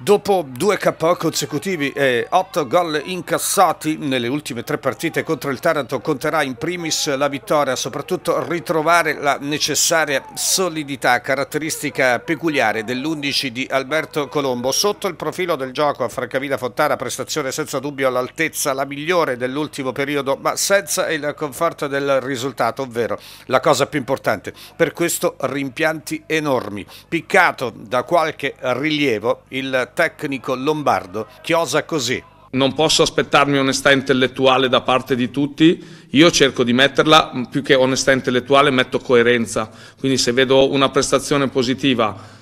Dopo due KO consecutivi e otto gol incassati nelle ultime tre partite contro il Taranto conterà in primis la vittoria, soprattutto ritrovare la necessaria solidità caratteristica peculiare dell'11 di Alberto Colombo. Sotto il profilo del gioco a Francavilla Fontana prestazione senza dubbio all'altezza la migliore dell'ultimo periodo, ma senza il conforto del risultato, ovvero la cosa più importante. Per questo rimpianti enormi. Piccato da qualche rilievo il tecnico lombardo chiosa così. Non posso aspettarmi onestà intellettuale da parte di tutti, io cerco di metterla, più che onestà intellettuale metto coerenza, quindi se vedo una prestazione positiva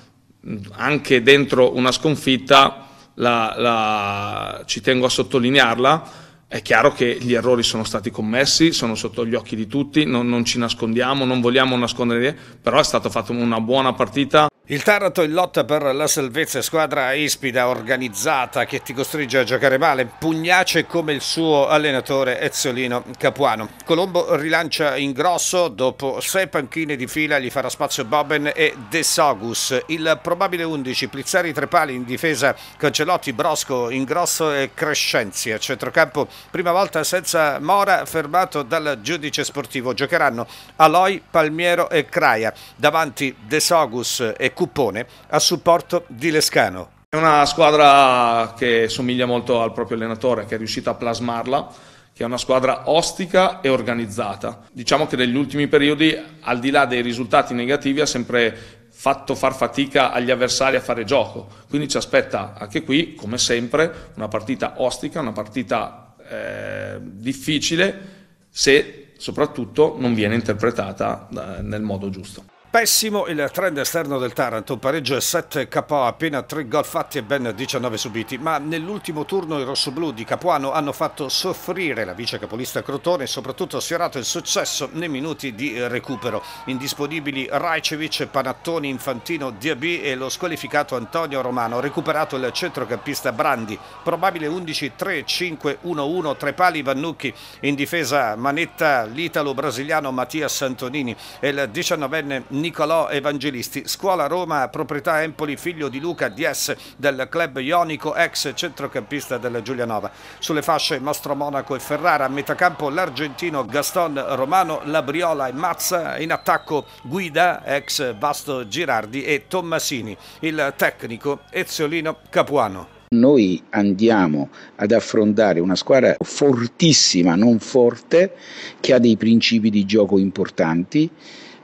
anche dentro una sconfitta la, la, ci tengo a sottolinearla, è chiaro che gli errori sono stati commessi, sono sotto gli occhi di tutti, non, non ci nascondiamo, non vogliamo nascondere, però è stata fatta una buona partita. Il Taranto in lotta per la salvezza, squadra ispida, organizzata, che ti costringe a giocare male, pugnace come il suo allenatore Ezzolino Capuano. Colombo rilancia in grosso, dopo sei panchine di fila gli farà spazio Boben e De Sogus. Il probabile 11, Plizzari tre pali in difesa, Cancellotti, Brosco, Ingrosso e Crescenzi. A centrocampo, prima volta senza Mora, fermato dal giudice sportivo. Giocheranno Aloi, Palmiero e Craia. Davanti De Sogus e Cuppone a supporto di Lescano. È una squadra che somiglia molto al proprio allenatore, che è riuscita a plasmarla, che è una squadra ostica e organizzata. Diciamo che negli ultimi periodi, al di là dei risultati negativi, ha sempre fatto far fatica agli avversari a fare gioco. Quindi ci aspetta anche qui, come sempre, una partita ostica, una partita eh, difficile, se soprattutto non viene interpretata eh, nel modo giusto. Pessimo il trend esterno del Taranto, un pareggio 7 KO, appena 3 gol fatti e ben 19 subiti, ma nell'ultimo turno i rossoblù di Capuano hanno fatto soffrire la vice capolista Crotone e soprattutto sfiorato il successo nei minuti di recupero. Indisponibili Rajcevic, Panattoni, Infantino, Diaby e lo squalificato Antonio Romano, recuperato il centrocampista Brandi, probabile 11-3-5-1-1, tre pali Vannucchi, in difesa Manetta, l'italo-brasiliano Mattia Santonini e il 19enne Nicolò Evangelisti. Scuola Roma, proprietà Empoli, figlio di Luca DS del club Ionico, ex centrocampista della Giulianova. Sulle fasce Mastro Monaco e Ferrara, a metà campo l'argentino Gaston Romano, Labriola e Mazza, in attacco Guida, ex Vasto Girardi e Tommasini, il tecnico Eziolino Capuano noi andiamo ad affrontare una squadra fortissima, non forte, che ha dei principi di gioco importanti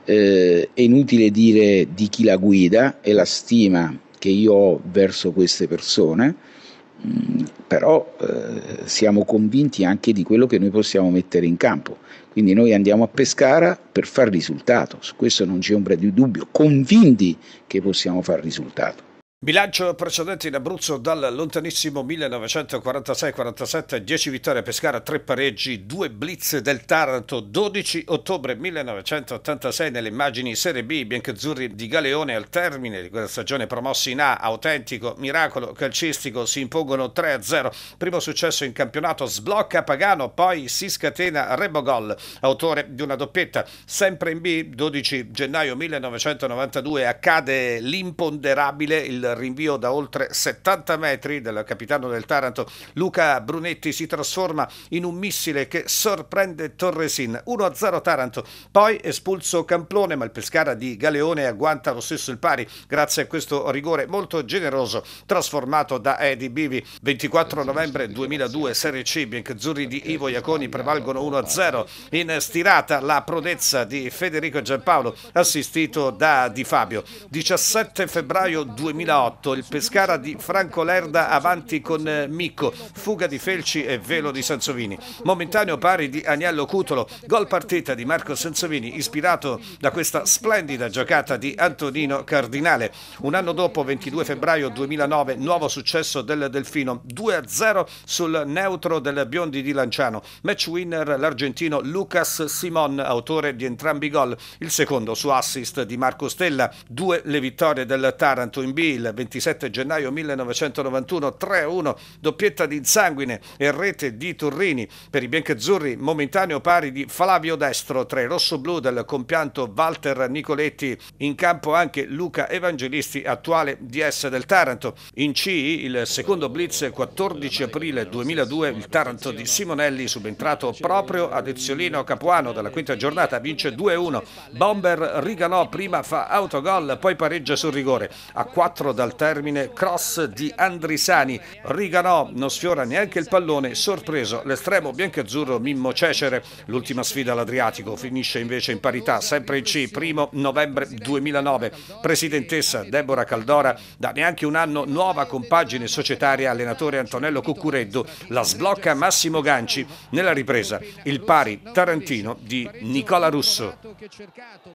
eh, è inutile dire di chi la guida e la stima che io ho verso queste persone, mm, però eh, siamo convinti anche di quello che noi possiamo mettere in campo. Quindi noi andiamo a Pescara per far risultato, su questo non c'è ombra di dubbio, convinti che possiamo far risultato. Bilancio precedente in Abruzzo dal lontanissimo 1946-47, 10 vittorie a Pescara, 3 pareggi, 2 blitz del Taranto, 12 ottobre 1986 nelle immagini Serie B, i biancazzurri di Galeone al termine di quella stagione promossi in A, autentico miracolo calcistico, si impongono 3-0, primo successo in campionato, sblocca Pagano, poi si scatena Rebogol, autore di una doppietta, sempre in B, 12 gennaio 1992 accade l'imponderabile, il rinvio da oltre 70 metri del capitano del Taranto Luca Brunetti si trasforma in un missile che sorprende Torresin 1-0 Taranto poi espulso Camplone ma il Pescara di Galeone agguanta lo stesso il pari grazie a questo rigore molto generoso trasformato da Edi Bivi 24 novembre 2002 Serie C Biancazzurri di Ivo Iaconi prevalgono 1-0 in stirata la prodezza di Federico Giampaolo assistito da Di Fabio 17 febbraio 2002 2008 il Pescara di Franco Lerda avanti con eh, Micco, fuga di Felci e velo di Sansovini, momentaneo pari di Agnello Cutolo, gol partita di Marco Sansovini ispirato da questa splendida giocata di Antonino Cardinale. Un anno dopo, 22 febbraio 2009, nuovo successo del Delfino, 2-0 sul neutro del Biondi di Lanciano, match winner l'argentino Lucas Simon, autore di entrambi i gol, il secondo su assist di Marco Stella, due le vittorie del Taranto in B, il 27 gennaio 1991 3-1, doppietta di Insanguine e rete di Turrini. Per i biancazzurri momentaneo pari di Flavio Destro tra i rossoblù del compianto Walter Nicoletti, in campo anche Luca Evangelisti, attuale DS del Taranto. In C il secondo blitz 14 aprile 2002 il Taranto di Simonelli subentrato proprio ad Eziolino Capuano dalla quinta giornata vince 2-1. Bomber Riganò prima fa autogol, poi pareggia sul rigore. A 4 dal termine cross di Andrisani. Riga no, non sfiora neanche il pallone, sorpreso l'estremo biancazzurro Mimmo Cecere. L'ultima sfida all'Adriatico finisce invece in parità, sempre in C, primo novembre 2009. Presidentessa Deborah Caldora, da neanche un anno nuova compagine societaria allenatore Antonello Cuccureddu, la sblocca Massimo Ganci. Nella ripresa il pari tarantino di Nicola Russo.